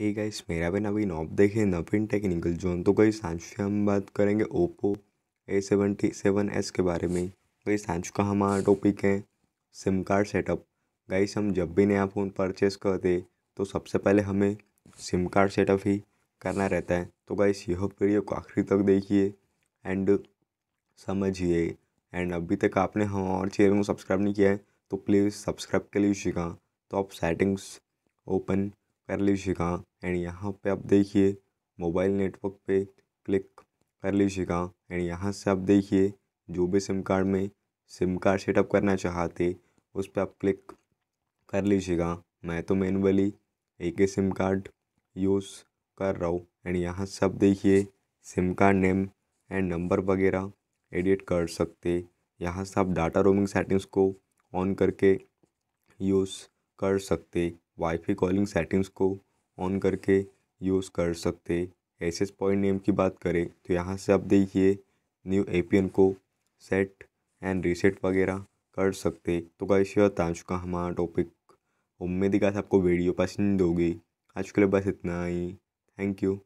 hey guys मेरा भी नवीन op देखिए नवीन टेक्निकल जोन तो गई से हम बात करेंगे Oppo A seventy seven S के बारे में गई आज का हमारा टॉपिक है सिम कार्ड सेटअप गाइस हम जब भी नया फ़ोन परचेस करते तो सबसे पहले हमें सिम कार्ड सेटअप ही करना रहता है तो गाइस यह वीडियो को आखिरी तक देखिए एंड समझिए एंड अभी तक आपने हमारे चैनल को सब्सक्राइब नहीं किया है तो प्लीज़ सब्सक्राइब के लिए सीखा तो आप सेटिंग्स ओपन कर लीजिएगा एंड यहाँ पे आप देखिए मोबाइल नेटवर्क पे क्लिक कर लीजिएगा एंड यहाँ से आप देखिए जो भी सिम कार्ड में सिम कार्ड सेटअप करना चाहते उस पर आप क्लिक कर लीजिएगा मैं तो मैनुअली एक ही सिम कार्ड यूज़ कर रहा हूँ एंड यहाँ से आप देखिए sim card name and number वगैरह एडिट कर सकते यहाँ से आप डाटा रोमिंग सेटिंग्स को ऑन करके यूज़ कर सकते वाईफाई कॉलिंग सेटिंग्स को ऑन करके यूज़ कर सकते एस पॉइंट नेम की बात करें तो यहाँ से आप देखिए न्यू ए को सेट एंड रीसेट वगैरह कर सकते तो गाइस ये आ चुका हमारा टॉपिक उम्मीद का आपको वीडियो पसंद होगी आज के लिए बस इतना ही थैंक यू